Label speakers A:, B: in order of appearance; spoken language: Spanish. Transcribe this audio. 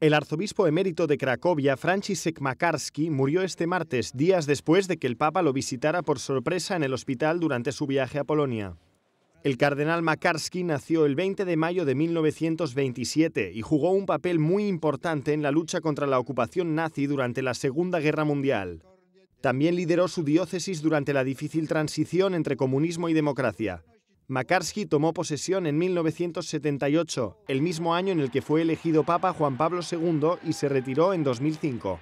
A: El arzobispo emérito de Cracovia, Franciszek Makarski, murió este martes, días después de que el Papa lo visitara por sorpresa en el hospital durante su viaje a Polonia. El cardenal Makarski nació el 20 de mayo de 1927 y jugó un papel muy importante en la lucha contra la ocupación nazi durante la Segunda Guerra Mundial. También lideró su diócesis durante la difícil transición entre comunismo y democracia. Makarsky tomó posesión en 1978, el mismo año en el que fue elegido Papa Juan Pablo II y se retiró en 2005.